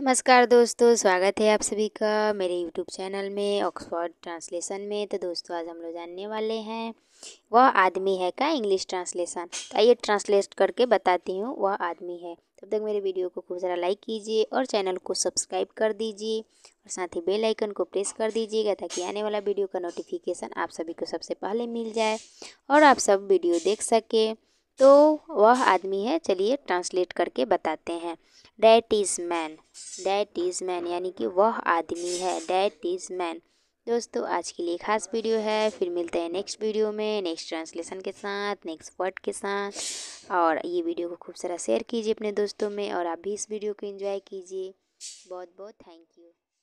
नमस्कार दोस्तों स्वागत है आप सभी का मेरे यूट्यूब चैनल में ऑक्सफोर्ड ट्रांसलेशन में तो दोस्तों आज हम लोग जानने वाले हैं वह आदमी है का इंग्लिश ट्रांसलेशन तो आइए ट्रांसलेट करके बताती हूँ वह आदमी है तब तक मेरे वीडियो को खूब सारा लाइक कीजिए और चैनल को सब्सक्राइब कर दीजिए और साथ ही बेल आइकन को प्रेस कर दीजिएगा ताकि आने वाला वीडियो का नोटिफिकेशन आप सभी को सबसे पहले मिल जाए और आप सब वीडियो देख सकें तो वह आदमी है चलिए ट्रांसलेट करके बताते हैं that is man that is man यानी कि वह आदमी है डैट इज़ मैन दोस्तों आज के लिए खास वीडियो है फिर मिलते हैं नेक्स्ट वीडियो में नेक्स्ट ट्रांसलेशन के साथ नेक्स्ट वर्ड के साथ और ये वीडियो को खूब सारा शेयर कीजिए अपने दोस्तों में और आप भी इस वीडियो को एंजॉय कीजिए बहुत बहुत थैंक यू